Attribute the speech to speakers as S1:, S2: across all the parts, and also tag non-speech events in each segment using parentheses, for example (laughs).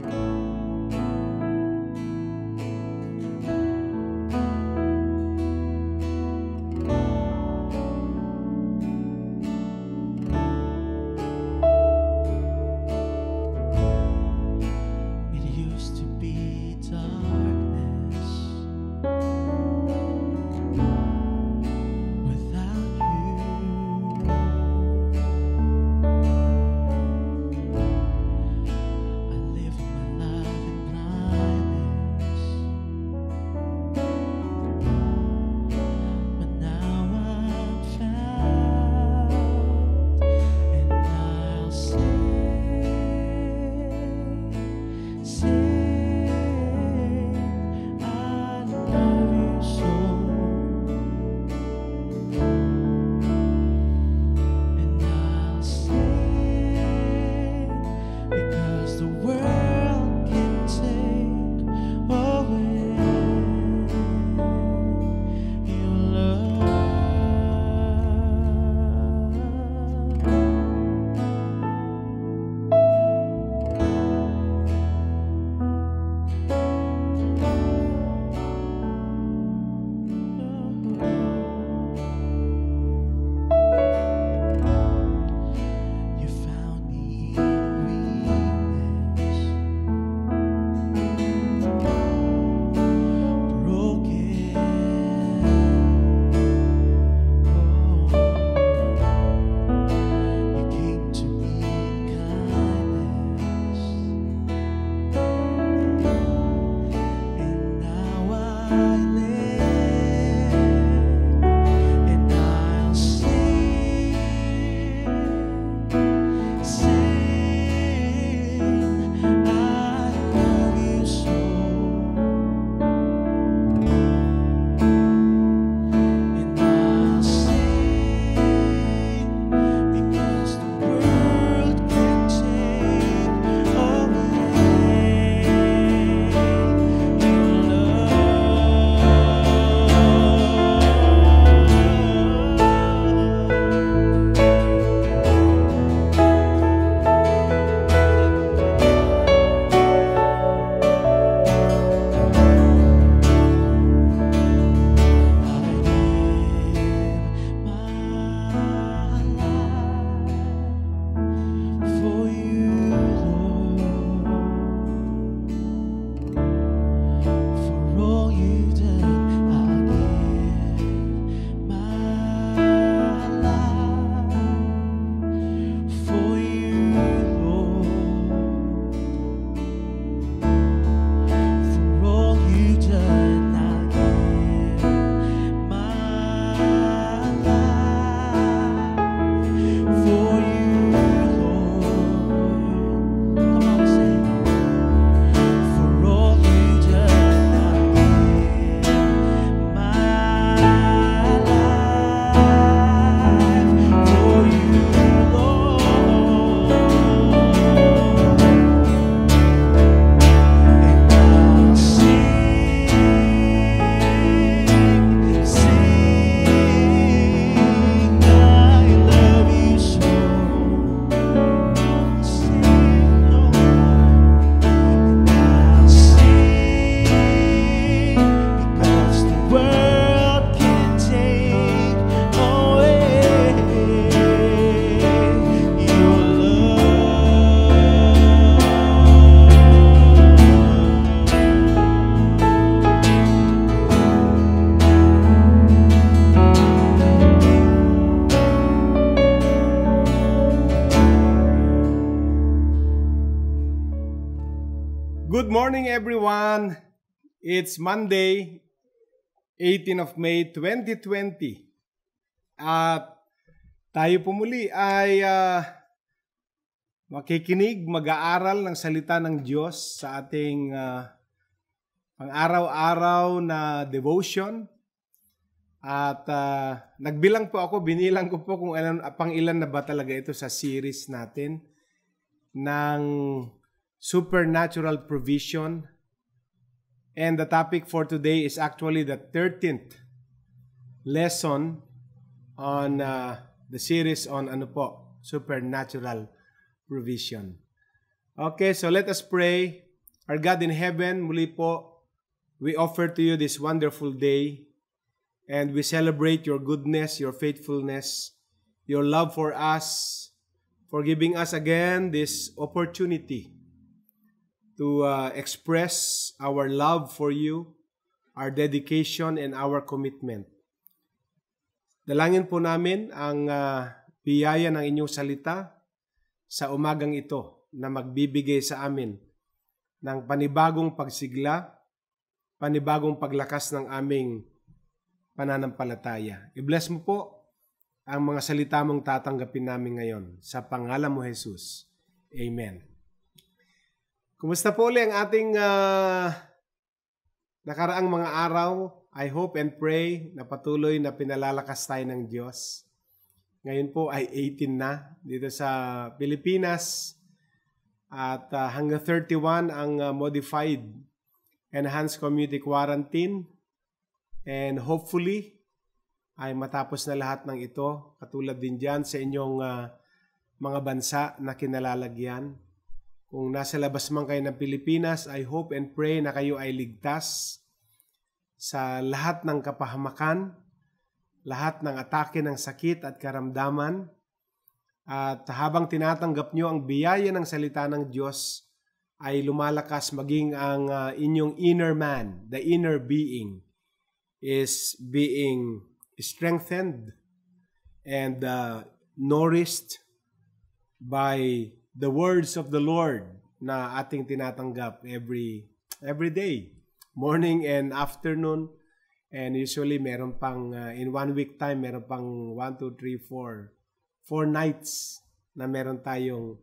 S1: Thank you.
S2: It's Monday, 18 of May 2020. At tayo po muli ay uh, makikinig, mag-aaral ng salita ng Diyos sa ating uh, araw araw na devotion. At uh, nagbilang po ako, binilang ko po kung ilan, pang ilan na ba talaga ito sa series natin ng supernatural provision And the topic for today is actually the 13th lesson on uh, the series on ano po, supernatural provision. Okay, so let us pray. Our God in heaven, muli po, we offer to you this wonderful day and we celebrate your goodness, your faithfulness, your love for us, for giving us again this opportunity to uh, express our love for you, our dedication, and our commitment. Dalangin po namin ang uh, biyaya ng inyong salita sa umagang ito na magbibigay sa amin ng panibagong pagsigla, panibagong paglakas ng aming pananampalataya. I-bless mo po ang mga salita mong tatanggapin namin ngayon. Sa pangalan mo, Jesus. Amen. Kumusta po ulit ang ating uh, nakaraang mga araw? I hope and pray na patuloy na pinalalakas tayo ng Diyos. Ngayon po ay 18 na dito sa Pilipinas at uh, hanggang 31 ang uh, modified enhanced community quarantine and hopefully ay matapos na lahat ng ito katulad din dyan sa inyong uh, mga bansa na kinalalagyan kung nasa labas man kayo ng Pilipinas, I hope and pray na kayo ay ligtas sa lahat ng kapahamakan, lahat ng atake ng sakit at karamdaman. At habang tinatanggap nyo ang biyaya ng salita ng Diyos, ay lumalakas maging ang ah, inyong inner man, the inner being, is being strengthened and uh, nourished by the words of the Lord na ating tinatanggap every every day, morning and afternoon. And usually meron pang uh, in one week time meron pang 1 2 3 4 four nights na meron tayong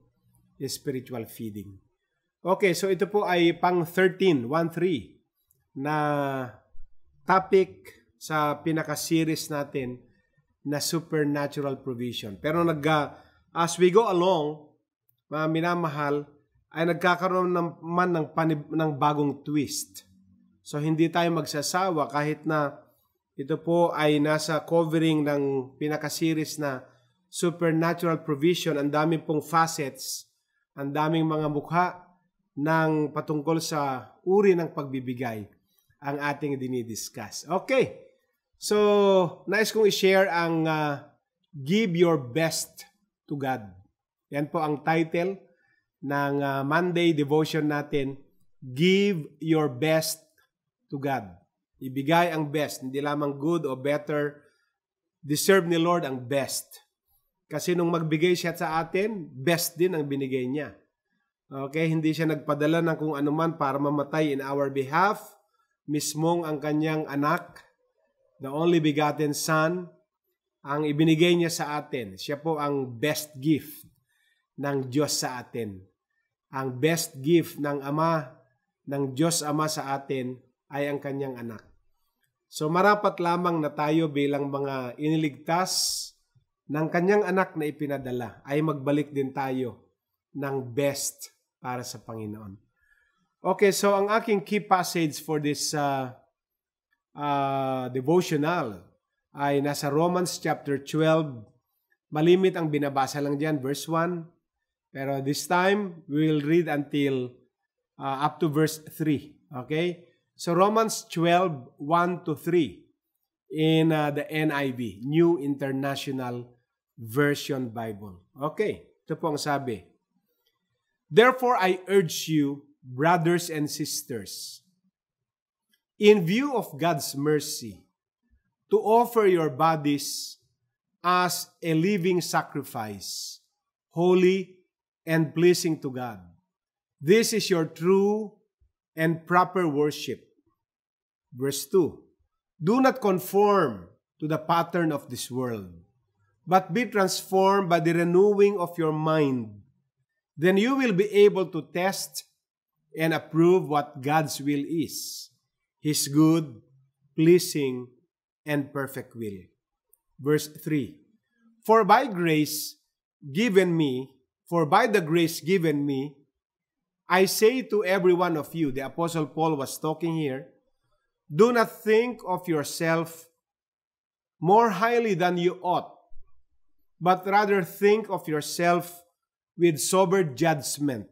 S2: spiritual feeding. Okay, so ito po ay pang 13, 1-3 na topic sa pinaka-series natin na supernatural provision. Pero nag, uh, as we go along, mga minamahal, ay nagkakaroon naman ng, panib, ng bagong twist. So hindi tayo magsasawa kahit na ito po ay nasa covering ng pinaka-series na supernatural provision, ang daming pong facets, ang daming mga mukha ng patungkol sa uri ng pagbibigay ang ating dinidiscuss. Okay. So, nais kong i-share ang uh, give your best to God. Yan po ang title ng uh, Monday devotion natin, Give Your Best to God. Ibigay ang best, hindi lamang good o better. Deserve ni Lord ang best. Kasi nung magbigay siya sa atin, best din ang binigay niya. Okay, hindi siya nagpadala ng kung anuman para mamatay in our behalf. Mismong ang kanyang anak, the only begotten son, ang ibinigay niya sa atin. Siya po ang best gift ng Diyos sa atin. Ang best gift ng Ama, ng Diyos Ama sa atin ay ang kanyang anak. So marapat lamang na tayo bilang mga iniligtas ng kanyang anak na ipinadala ay magbalik din tayo ng best para sa Panginoon. Okay, so ang aking key passage for this uh, uh, devotional ay nasa Romans chapter 12. Malimit ang binabasa lang diyan, verse 1. Pero this time, we will read until uh, up to verse 3. Okay? So Romans 12, 1 to 3 in uh, the NIV, New International Version Bible. Okay, ito pong sabi. Therefore, I urge you, brothers and sisters, in view of God's mercy, to offer your bodies as a living sacrifice, holy and pleasing to God. This is your true and proper worship. Verse 2 Do not conform to the pattern of this world, but be transformed by the renewing of your mind. Then you will be able to test and approve what God's will is His good, pleasing, and perfect will. Verse 3 For by grace given me, for by the grace given me, I say to every one of you, the Apostle Paul was talking here, do not think of yourself more highly than you ought, but rather think of yourself with sober judgment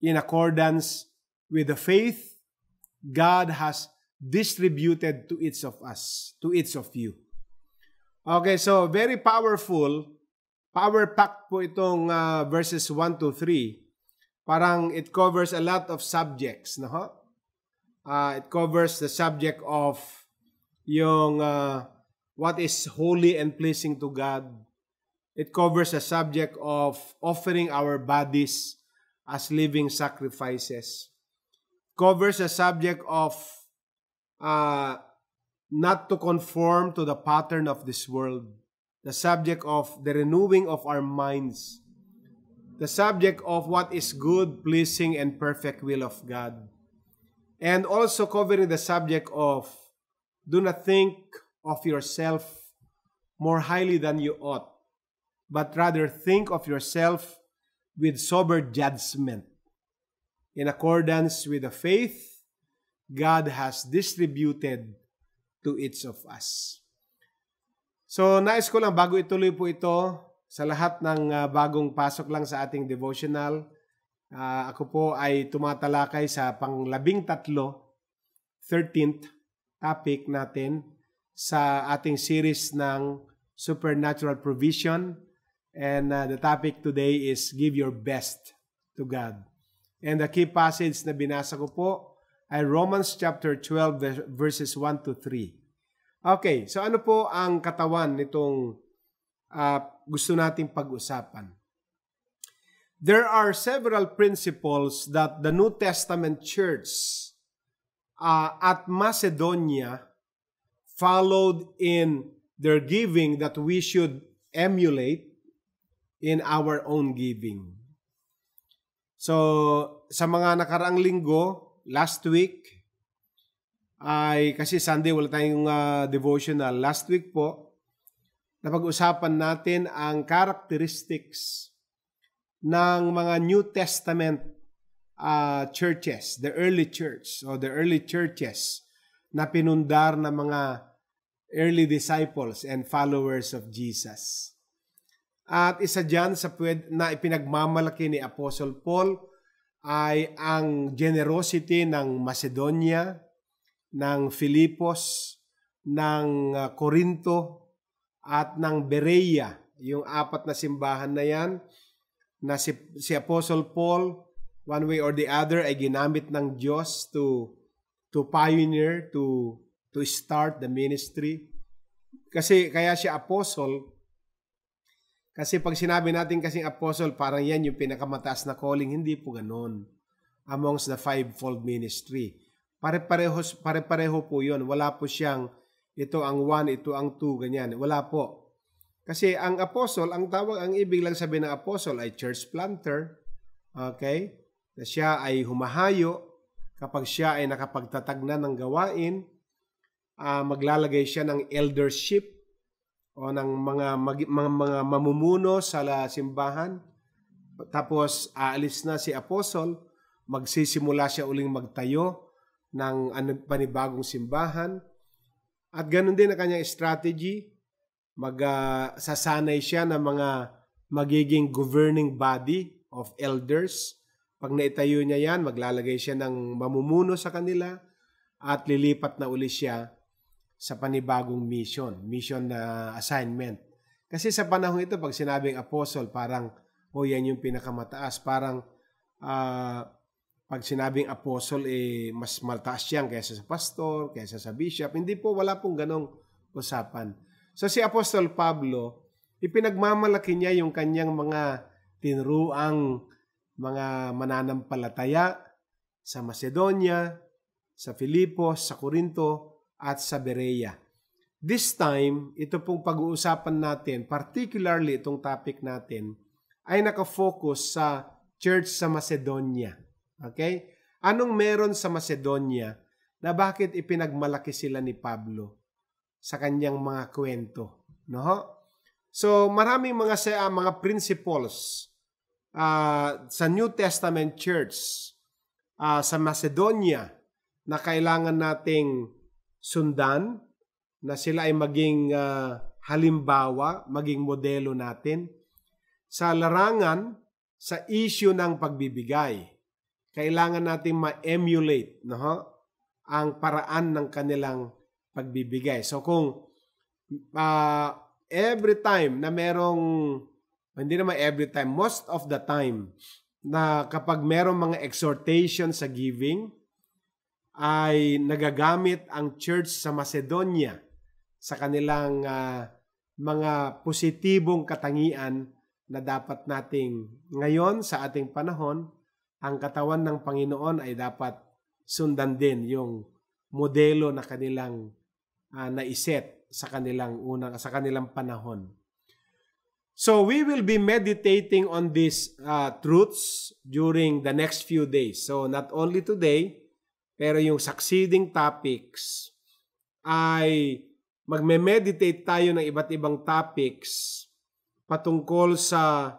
S2: in accordance with the faith God has distributed to each of us, to each of you. Okay, so very powerful Power pack po itong uh, verses 1 to 3. Parang it covers a lot of subjects, no? Uh, ah, it covers the subject of yung uh, what is holy and pleasing to God. It covers the subject of offering our bodies as living sacrifices. It covers the subject of uh, not to conform to the pattern of this world the subject of the renewing of our minds, the subject of what is good, pleasing, and perfect will of God, and also covering the subject of do not think of yourself more highly than you ought, but rather think of yourself with sober judgment in accordance with the faith God has distributed to each of us. So, nais ko lang bago ituloy po ito sa lahat ng uh, bagong pasok lang sa ating devotional. Uh, ako po ay tumatalakay sa panglabing tatlo, 13th topic natin sa ating series ng Supernatural Provision. And uh, the topic today is Give Your Best to God. And the key passage na binasa ko po ay Romans chapter 12 verses 1 to 3. Okay, so ano po ang katawan nitong uh, gusto nating pag-usapan? There are several principles that the New Testament church uh, at Macedonia followed in their giving that we should emulate in our own giving. So, sa mga nakaraang linggo, last week, ay kasi Sunday wala tayong uh, devotional. Last week po, napag-usapan natin ang characteristics ng mga New Testament uh, churches, the early church o the early churches na pinundar ng mga early disciples and followers of Jesus. At isa dyan sa pwed, na ipinagmamalaki ni Apostle Paul ay ang generosity ng Macedonia ng Filipos, ng ah, Korinto, at ng Berea. Yung apat na simbahan na yan, na si, si Apostle Paul, one way or the other, ay ginamit ng Diyos to, to pioneer, to, to start the ministry. Kasi kaya siya apostle, kasi pag sinabi natin kasing apostle, parang yan yung pinakamataas na calling. Hindi po ganon amongst the fivefold ministry. Pare-pareho, pare-pareho po yun. Wala po siyang ito ang 1, ito ang 2, ganyan. Wala po. Kasi ang apostle, ang tawag, ang ibig lang sabihin ng apostle ay church planter. Okay? Na siya ay humahayo kapag siya ay nakapagtatag na ng gawain. Uh, maglalagay siya ng eldership o ng mga, mag, mga, mga mamumuno sa simbahan. Tapos aalis na si apostle, magsisimula siya uling magtayo ng ano, panibagong simbahan. At ganun din ang kanyang strategy. Magsasanay ah, uh, siya ng mga magiging governing body of elders. Pag naitayo niya yan, maglalagay siya ng mamumuno sa kanila at lilipat na uli siya sa panibagong mission, mission na uh, assignment. Kasi sa panahong ito, pag sinabing apostle, parang, o oh, yan yung pinakamataas, parang uh, pag sinabing apostle, eh, mas maltaas yan kaysa sa pastor, kaysa sa bishop. Hindi po, wala pong ganong usapan. So si Apostle Pablo, ipinagmamalaki niya yung kanyang mga tinuruang mga mananampalataya sa Macedonia, sa Filipos, sa Corinto, at sa Berea. This time, ito pong pag-uusapan natin, particularly itong topic natin, ay nakafocus sa Church sa Macedonia. Okay? Anong meron sa Macedonia na bakit ipinagmalaki sila ni Pablo sa kanyang mga kwento? No? So, maraming mga uh, mga principles uh, sa New Testament Church uh, sa Macedonia na kailangan nating sundan na sila ay maging uh, halimbawa, maging modelo natin sa larangan sa issue ng pagbibigay kailangan natin ma-emulate no, ho? ang paraan ng kanilang pagbibigay. So kung uh, every time na merong, hindi naman every time, most of the time, na kapag merong mga exhortation sa giving, ay nagagamit ang church sa Macedonia sa kanilang uh, mga positibong katangian na dapat nating ngayon sa ating panahon ang katawan ng Panginoon ay dapat sundan din yung modelo na kanilang uh, naiset sa kanilang unang sa kanilang panahon. So we will be meditating on these uh, truths during the next few days. So not only today, pero yung succeeding topics ay magme-meditate tayo ng iba't ibang topics patungkol sa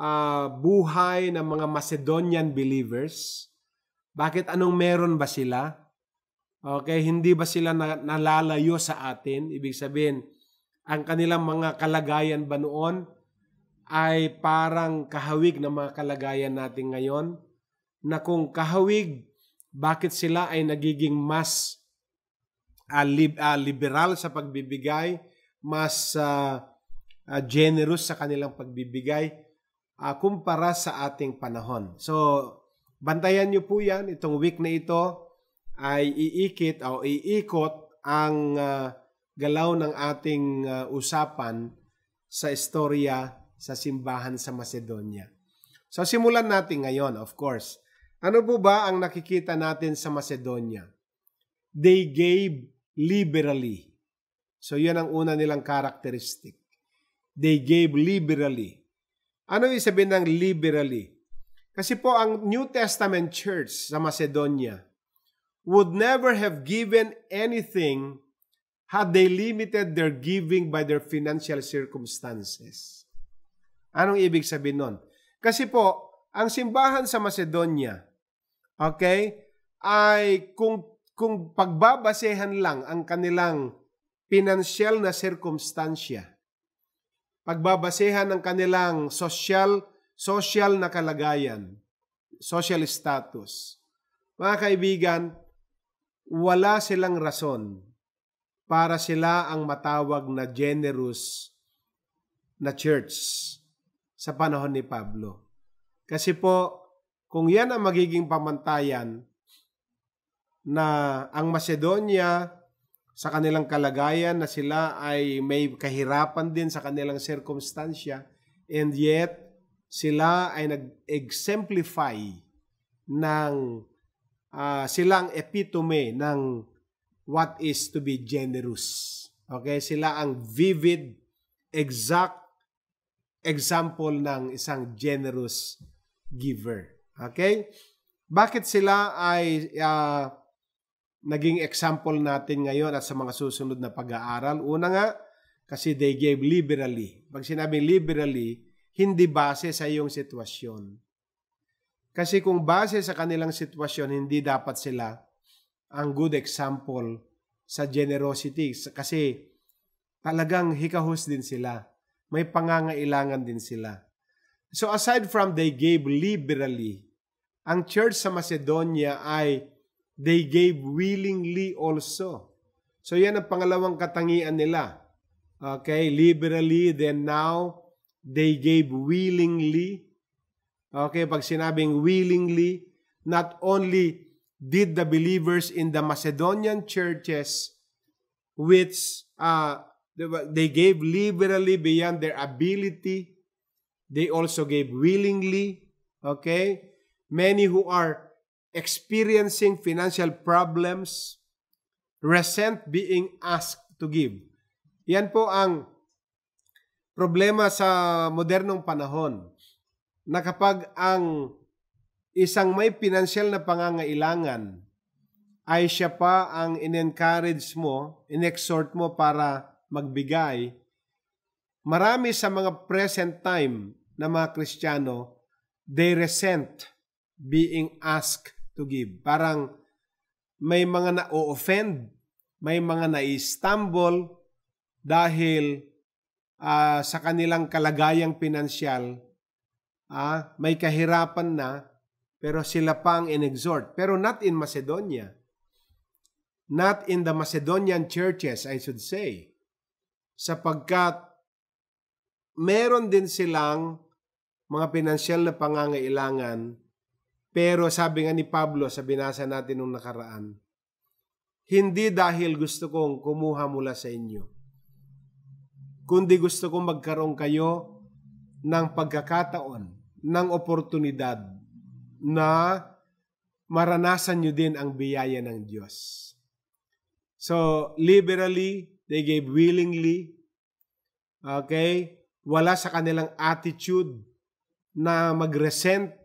S2: uh, buhay ng mga Macedonian believers? Bakit anong meron ba sila? Okay, hindi ba sila na, nalalayo sa atin? Ibig sabihin, ang kanilang mga kalagayan ba noon ay parang kahawig ng mga kalagayan natin ngayon? Na kung kahawig, bakit sila ay nagiging mas uh, lib- uh, liberal sa pagbibigay, mas uh, uh, generous sa kanilang pagbibigay? uh, kumpara sa ating panahon. So, bantayan niyo po yan. Itong week na ito ay iikit o iikot ang uh, galaw ng ating uh, usapan sa istorya sa simbahan sa Macedonia. So, simulan natin ngayon, of course. Ano po ba ang nakikita natin sa Macedonia? They gave liberally. So, yan ang una nilang characteristic. They gave liberally. Ano yung sabihin ng liberally? Kasi po ang New Testament church sa Macedonia would never have given anything had they limited their giving by their financial circumstances. Anong ibig sabihin nun? Kasi po, ang simbahan sa Macedonia, okay, ay kung, kung pagbabasehan lang ang kanilang pinansyal na sirkumstansya, pagbabasehan ng kanilang social, social na kalagayan, social status. Mga kaibigan, wala silang rason para sila ang matawag na generous na church sa panahon ni Pablo. Kasi po, kung yan ang magiging pamantayan na ang Macedonia sa kanilang kalagayan na sila ay may kahirapan din sa kanilang sirkumstansya and yet sila ay nag-exemplify ng uh, ah, silang epitome ng what is to be generous. Okay, sila ang vivid, exact example ng isang generous giver. Okay? Bakit sila ay uh, naging example natin ngayon at sa mga susunod na pag-aaral. Una nga, kasi they gave liberally. Pag sinabing liberally, hindi base sa iyong sitwasyon. Kasi kung base sa kanilang sitwasyon, hindi dapat sila ang good example sa generosity. Kasi talagang hikahos din sila. May pangangailangan din sila. So aside from they gave liberally, ang church sa Macedonia ay They gave willingly also. So yan ang pangalawang katangian nila. Okay, liberally, then now, they gave willingly. Okay, pag sinabing willingly, not only did the believers in the Macedonian churches, which uh, they gave liberally beyond their ability, they also gave willingly. Okay? Many who are experiencing financial problems, resent being asked to give. Yan po ang problema sa modernong panahon na kapag ang isang may financial na pangangailangan ay siya pa ang in-encourage mo, in-exhort mo para magbigay, marami sa mga present time na mga Kristiyano, they resent being asked to give. Parang may mga na-offend, may mga na-stumble dahil uh, sa kanilang kalagayang pinansyal, uh, may kahirapan na, pero sila pang in-exhort. Pero not in Macedonia. Not in the Macedonian churches, I should say. Sapagkat meron din silang mga pinansyal na pangangailangan pero sabi nga ni Pablo sa binasa natin nung nakaraan, hindi dahil gusto kong kumuha mula sa inyo, kundi gusto kong magkaroon kayo ng pagkakataon, ng oportunidad na maranasan nyo din ang biyaya ng Diyos. So, liberally, they gave willingly. Okay? Wala sa kanilang attitude na mag-resent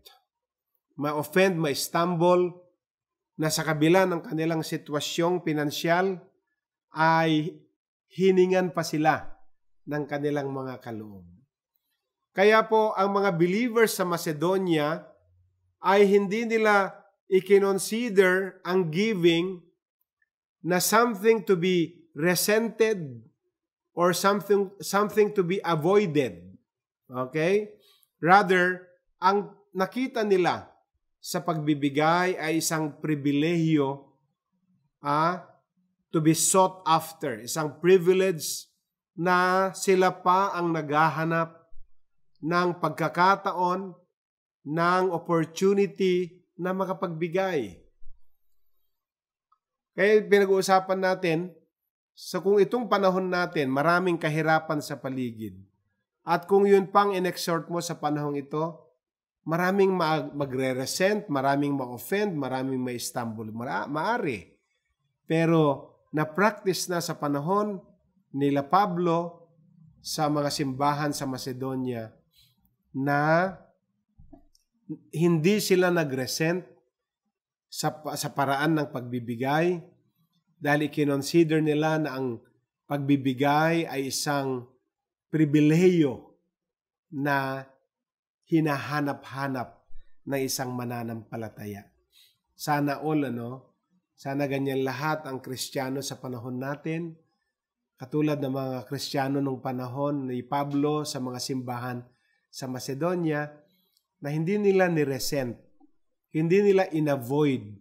S2: ma-offend, ma-stumble, na sa kabila ng kanilang sitwasyong pinansyal ay hiningan pa sila ng kanilang mga kaloob. Kaya po ang mga believers sa Macedonia ay hindi nila i ang giving na something to be resented or something something to be avoided. Okay? Rather, ang nakita nila sa pagbibigay ay isang pribilehyo ah, to be sought after, isang privilege na sila pa ang naghahanap ng pagkakataon, ng opportunity na makapagbigay. Kaya pinag-uusapan natin sa so kung itong panahon natin, maraming kahirapan sa paligid. At kung yun pang inexhort mo sa panahong ito, maraming magre-resent, maraming ma-offend, maraming may stumble ma- maari. Pero na-practice na sa panahon nila Pablo sa mga simbahan sa Macedonia na hindi sila nagresent sa, sa paraan ng pagbibigay dahil ikinonsider nila na ang pagbibigay ay isang pribileyo na hinahanap-hanap ng isang mananampalataya. Sana all, ano? Sana ganyan lahat ang Kristiyano sa panahon natin. Katulad ng mga Kristiyano nung panahon ni Pablo sa mga simbahan sa Macedonia na hindi nila niresent, hindi nila inavoid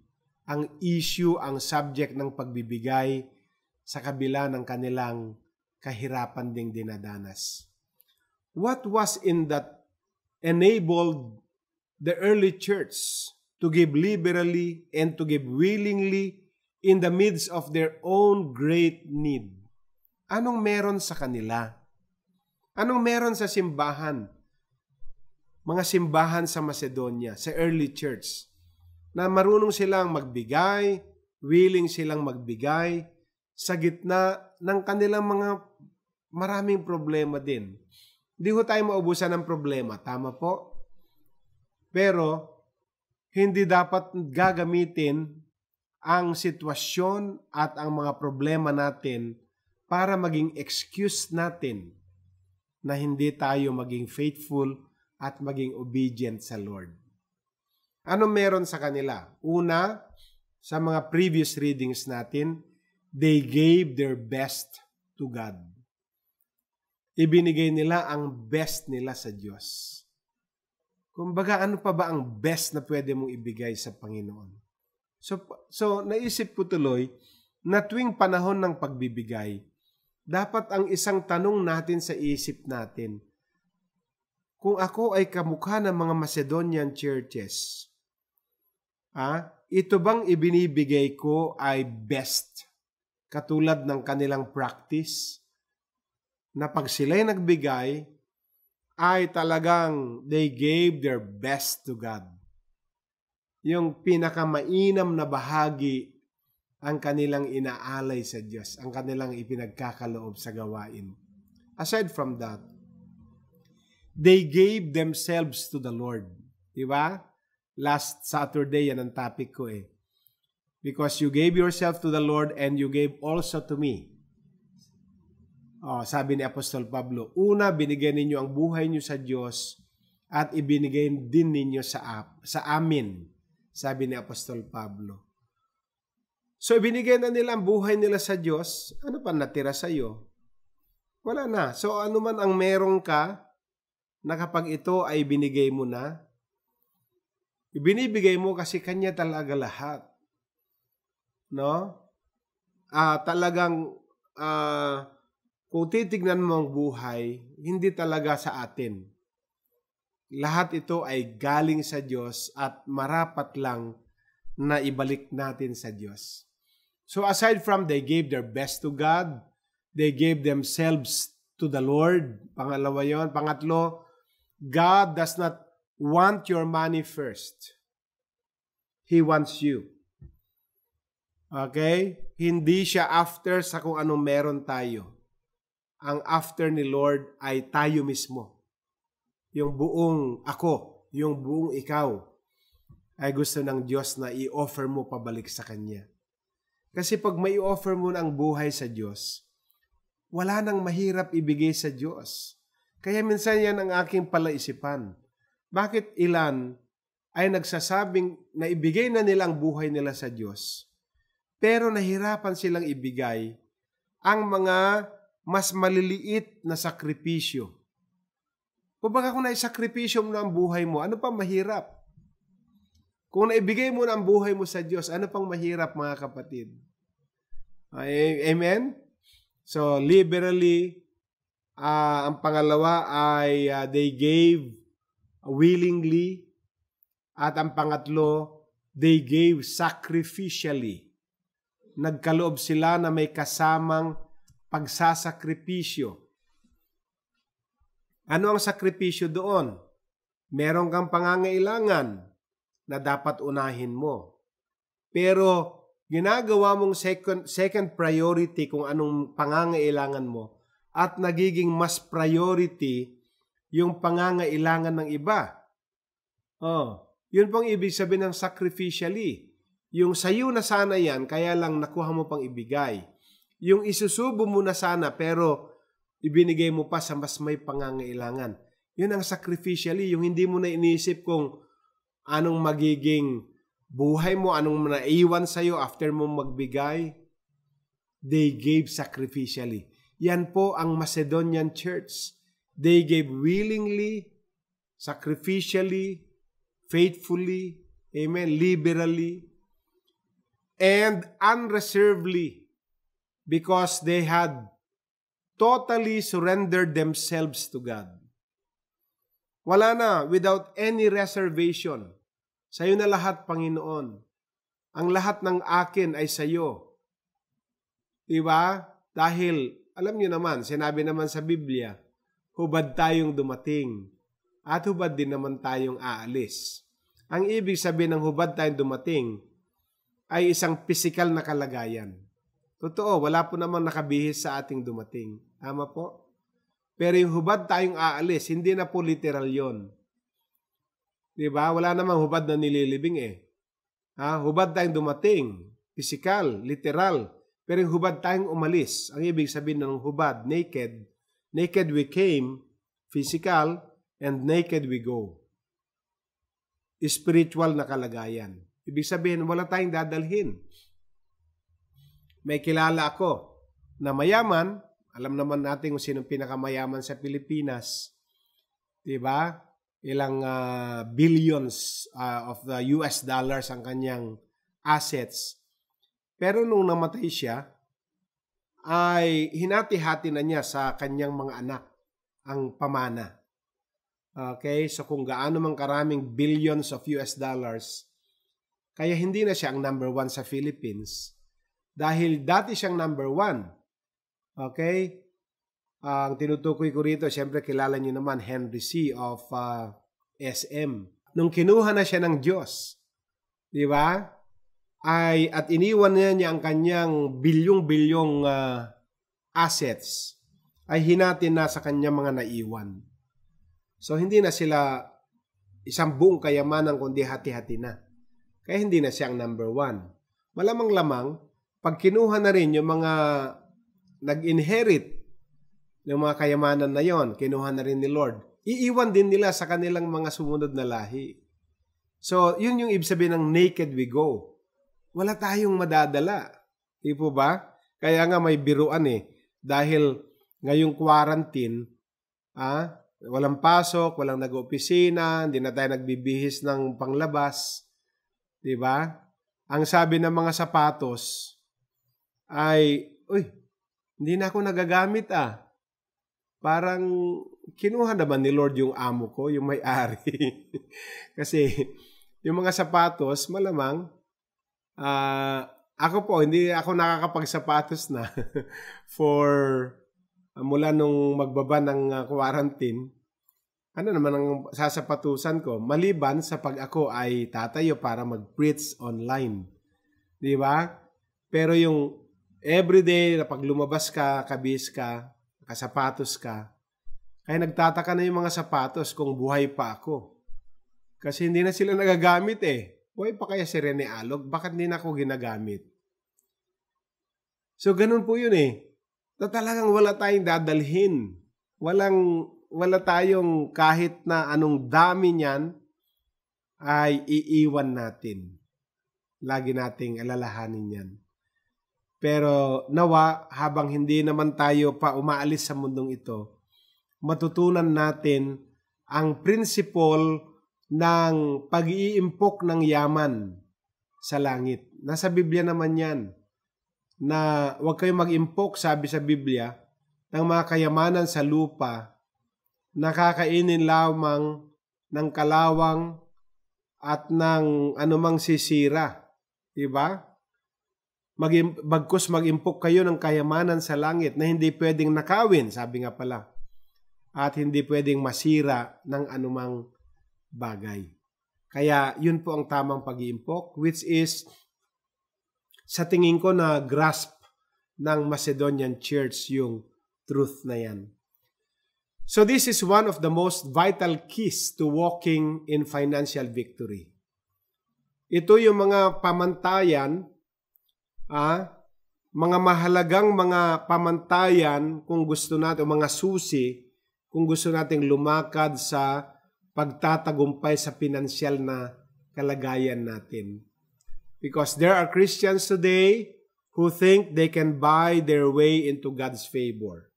S2: ang issue, ang subject ng pagbibigay sa kabila ng kanilang kahirapan ding dinadanas. What was in that enabled the early church to give liberally and to give willingly in the midst of their own great need. Anong meron sa kanila? Anong meron sa simbahan? Mga simbahan sa Macedonia, sa early church, na marunong silang magbigay, willing silang magbigay sa gitna ng kanilang mga maraming problema din. Hindi ho tayo maubusan ng problema, tama po? Pero, hindi dapat gagamitin ang sitwasyon at ang mga problema natin para maging excuse natin na hindi tayo maging faithful at maging obedient sa Lord. Ano meron sa kanila? Una, sa mga previous readings natin, they gave their best to God. Ibinigay nila ang best nila sa Diyos. Kumbaga, ano pa ba ang best na pwede mong ibigay sa Panginoon? So, so naisip ko tuloy na tuwing panahon ng pagbibigay, dapat ang isang tanong natin sa isip natin, kung ako ay kamukha ng mga Macedonian churches, ah, ito bang ibinibigay ko ay best? Katulad ng kanilang practice? na pag sila'y nagbigay, ay talagang they gave their best to God. Yung pinakamainam na bahagi ang kanilang inaalay sa Diyos, ang kanilang ipinagkakaloob sa gawain. Aside from that, they gave themselves to the Lord. Diba? Last Saturday, yan ang topic ko eh. Because you gave yourself to the Lord and you gave also to me. Oh, sabi ni Apostol Pablo, una binigay ninyo ang buhay niyo sa Diyos at ibinigay din ninyo sa sa amin, sabi ni Apostol Pablo. So ibinigay na nila ang buhay nila sa Diyos, ano pa natira sa iyo? Wala na. So anuman ang meron ka na kapag ito ay binigay mo na, ibinibigay mo kasi kanya talaga lahat. No? Ah, talagang ah kung titignan mo ang buhay, hindi talaga sa atin. Lahat ito ay galing sa Diyos at marapat lang na ibalik natin sa Diyos. So aside from they gave their best to God, they gave themselves to the Lord. Pangalawa yon. Pangatlo, God does not want your money first. He wants you. Okay? Hindi siya after sa kung anong meron tayo ang after ni Lord ay tayo mismo. Yung buong ako, yung buong ikaw, ay gusto ng Diyos na i-offer mo pabalik sa Kanya. Kasi pag may offer mo ng buhay sa Diyos, wala nang mahirap ibigay sa Diyos. Kaya minsan yan ang aking palaisipan. Bakit ilan ay nagsasabing na ibigay na nilang buhay nila sa Diyos, pero nahirapan silang ibigay ang mga mas maliliit na sakripisyo. Kumbaga kung naisakripisyo mo na ang buhay mo, ano pa mahirap? Kung naibigay mo na ang buhay mo sa Diyos, ano pang mahirap mga kapatid? Amen? So, liberally, uh, ang pangalawa ay uh, they gave willingly. At ang pangatlo, they gave sacrificially. Nagkaloob sila na may kasamang pagsasakripisyo. Ano ang sakripisyo doon? Meron kang pangangailangan na dapat unahin mo. Pero ginagawa mong second, second priority kung anong pangangailangan mo at nagiging mas priority yung pangangailangan ng iba. Oh, yun pong ibig sabihin ng sacrificially. Yung sayo na sana yan, kaya lang nakuha mo pang ibigay. Yung isusubo mo na sana pero ibinigay mo pa sa mas may pangangailangan. Yun ang sacrificially, yung hindi mo na iniisip kung anong magiging buhay mo, anong naiwan sa'yo after mo magbigay. They gave sacrificially. Yan po ang Macedonian Church. They gave willingly, sacrificially, faithfully, amen, liberally, and unreservedly because they had totally surrendered themselves to God. Wala na, without any reservation. Sa iyo na lahat, Panginoon. Ang lahat ng akin ay sa iyo. Diba? Dahil, alam niyo naman, sinabi naman sa Biblia, hubad tayong dumating at hubad din naman tayong aalis. Ang ibig sabihin ng hubad tayong dumating ay isang pisikal na kalagayan. Totoo, wala po namang nakabihis sa ating dumating. Tama po? Pero yung hubad tayong aalis, hindi na po literal yon. Di ba? Wala namang hubad na nililibing eh. Ha? Hubad tayong dumating. Physical, literal. Pero yung hubad tayong umalis. Ang ibig sabihin ng hubad, naked. Naked we came, physical, and naked we go. Spiritual na kalagayan. Ibig sabihin, wala tayong dadalhin may kilala ako na mayaman, alam naman natin kung sino pinakamayaman sa Pilipinas, 'di ba? Ilang uh, billions uh, of the US dollars ang kanyang assets. Pero nung namatay siya, ay hinati-hati na niya sa kanyang mga anak ang pamana. Okay? So kung gaano mang karaming billions of US dollars, kaya hindi na siya ang number one sa Philippines dahil dati siyang number one. Okay? ang tinutukoy ko rito, siyempre kilala niyo naman Henry C. of uh, ah, SM. Nung kinuha na siya ng Diyos, di ba? Ay, at iniwan niya niya ang kanyang bilyong-bilyong uh, assets ay hinati na sa kanya mga naiwan. So, hindi na sila isang buong kayamanan kundi hati-hati na. Kaya hindi na siya ang number one. Malamang lamang, pag kinuha na rin yung mga nag-inherit ng mga kayamanan na yon, kinuha na rin ni Lord, iiwan din nila sa kanilang mga sumunod na lahi. So, yun yung ibig sabihin ng naked we go. Wala tayong madadala. Di po ba? Kaya nga may biruan eh. Dahil ngayong quarantine, ah, walang pasok, walang nag-opisina, hindi na tayo nagbibihis ng panglabas. Di ba? Ang sabi ng mga sapatos, ay, uy, hindi na ako nagagamit ah. Parang kinuha naman ni Lord yung amo ko, yung may-ari. (laughs) Kasi yung mga sapatos, malamang, uh, ako po, hindi ako nakakapagsapatos na (laughs) for uh, mula nung magbaba ng ah, quarantine. Ano naman ang sasapatusan ko? Maliban sa pag ako ay tatayo para mag-preach online. Di ba? Pero yung everyday na pag lumabas ka, kabis ka, kasapatos ka, kaya nagtataka na yung mga sapatos kung buhay pa ako. Kasi hindi na sila nagagamit eh. Buhay pa kaya si Rene Alog? Bakit hindi na ako ginagamit? So ganun po yun eh. Na talagang wala tayong dadalhin. Walang, wala tayong kahit na anong dami niyan ay iiwan natin. Lagi nating alalahanin yan. Pero nawa, habang hindi naman tayo pa umaalis sa mundong ito, matutunan natin ang principle ng pag-iimpok ng yaman sa langit. Nasa Biblia naman yan na huwag kayong mag-impok, sabi sa Biblia, ng mga kayamanan sa lupa, nakakainin lamang ng kalawang at ng anumang sisira. Diba? mag bagkus mag-impok kayo ng kayamanan sa langit na hindi pwedeng nakawin, sabi nga pala, at hindi pwedeng masira ng anumang bagay. Kaya yun po ang tamang pag-iimpok, which is sa tingin ko na grasp ng Macedonian Church yung truth na yan. So this is one of the most vital keys to walking in financial victory. Ito yung mga pamantayan ah, mga mahalagang mga pamantayan kung gusto natin, o mga susi kung gusto nating lumakad sa pagtatagumpay sa pinansyal na kalagayan natin. Because there are Christians today who think they can buy their way into God's favor.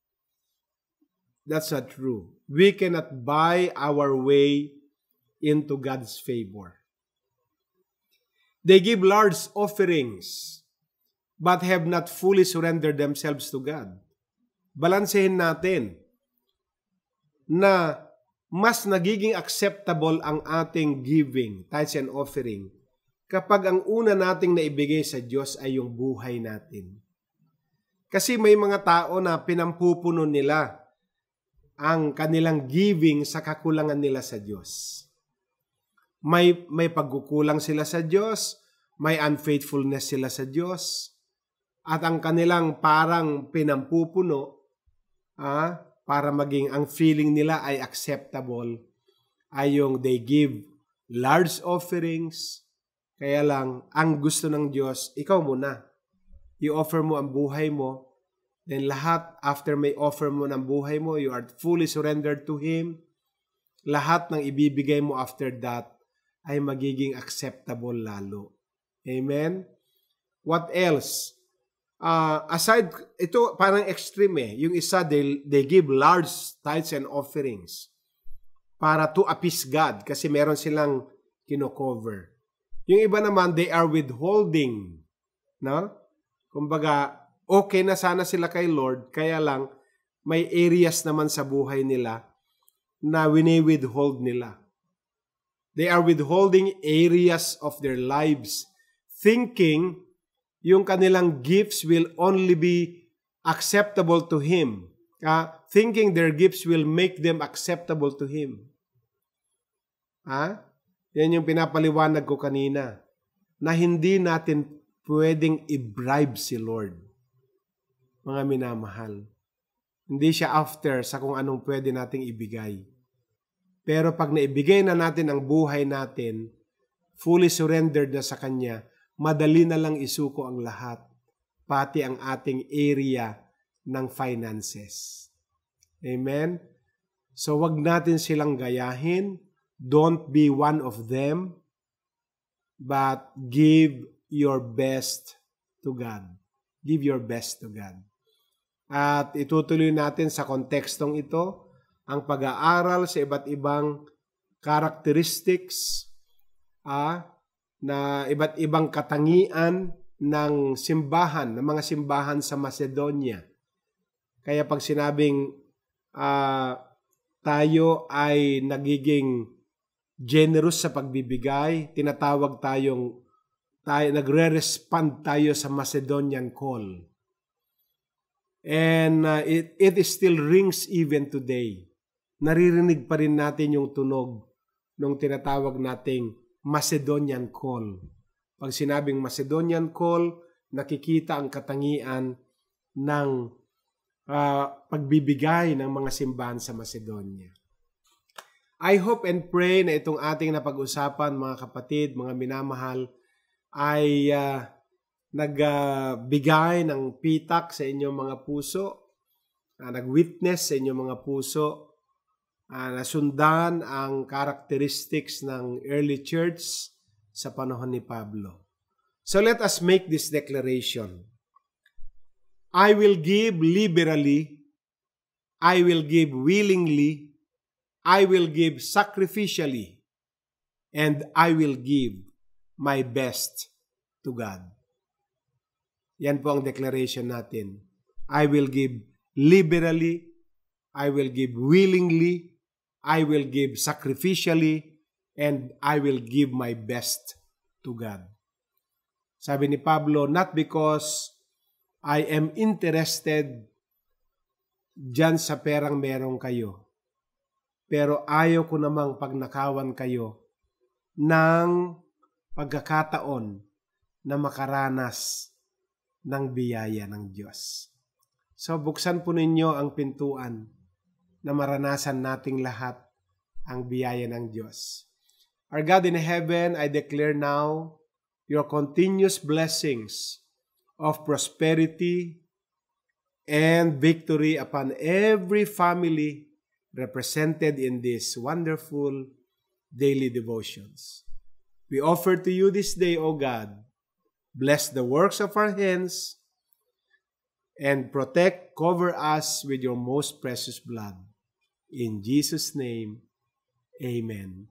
S2: That's not true. We cannot buy our way into God's favor. They give large offerings but have not fully surrendered themselves to God. Balansehin natin na mas nagiging acceptable ang ating giving, tithes and offering, kapag ang una nating naibigay sa Diyos ay yung buhay natin. Kasi may mga tao na pinampupuno nila ang kanilang giving sa kakulangan nila sa Diyos. May, may pagkukulang sila sa Diyos, may unfaithfulness sila sa Diyos, at ang kanilang parang pinampupuno ah, para maging ang feeling nila ay acceptable ay yung they give large offerings. Kaya lang, ang gusto ng Diyos, ikaw muna. You offer mo ang buhay mo. Then lahat, after may offer mo ng buhay mo, you are fully surrendered to Him. Lahat ng ibibigay mo after that ay magiging acceptable lalo. Amen? What else? uh, aside, ito parang extreme eh. Yung isa, they, they give large tithes and offerings para to appease God kasi meron silang kinocover. Yung iba naman, they are withholding. No? Kumbaga, okay na sana sila kay Lord, kaya lang may areas naman sa buhay nila na wini-withhold nila. They are withholding areas of their lives thinking yung kanilang gifts will only be acceptable to Him. Uh, thinking their gifts will make them acceptable to Him. Ha? Yan yung pinapaliwanag ko kanina. Na hindi natin pwedeng i-bribe si Lord. Mga minamahal. Hindi siya after sa kung anong pwede nating ibigay. Pero pag naibigay na natin ang buhay natin, fully surrendered na sa Kanya, madali na lang isuko ang lahat, pati ang ating area ng finances. Amen? So wag natin silang gayahin. Don't be one of them, but give your best to God. Give your best to God. At itutuloy natin sa kontekstong ito ang pag-aaral sa iba't ibang characteristics ah, na iba't ibang katangian ng simbahan, ng mga simbahan sa Macedonia. Kaya pag sinabing uh, tayo ay nagiging generous sa pagbibigay, tinatawag tayong tayo, nagre-respond tayo sa Macedonian call. And uh, it, it still rings even today. Naririnig pa rin natin yung tunog nung tinatawag nating Macedonian call. Pag sinabing Macedonian call, nakikita ang katangian ng uh, pagbibigay ng mga simbahan sa Macedonia. I hope and pray na itong ating napag-usapan mga kapatid, mga minamahal ay uh, nagbigay uh, ng pitak sa inyong mga puso, uh, nag-witness sa inyong mga puso uh, nasundan ang characteristics ng early church sa panahon ni Pablo. So let us make this declaration. I will give liberally, I will give willingly, I will give sacrificially, and I will give my best to God. Yan po ang declaration natin. I will give liberally, I will give willingly, I will give sacrificially and I will give my best to God. Sabi ni Pablo, not because I am interested dyan sa perang meron kayo. Pero ayaw ko namang pagnakawan kayo ng pagkakataon na makaranas ng biyaya ng Diyos. So buksan po ninyo ang pintuan na maranasan nating lahat ang biyaya ng Diyos. Our God in heaven, I declare now your continuous blessings of prosperity and victory upon every family represented in these wonderful daily devotions. We offer to you this day, O God, bless the works of our hands, and protect, cover us with your most precious blood. In Jesus' name, Amen.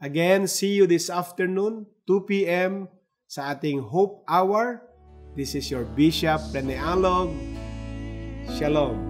S2: Again, see you this afternoon, 2 p.m. sa ating Hope Hour. This is your Bishop Renealog. Shalom.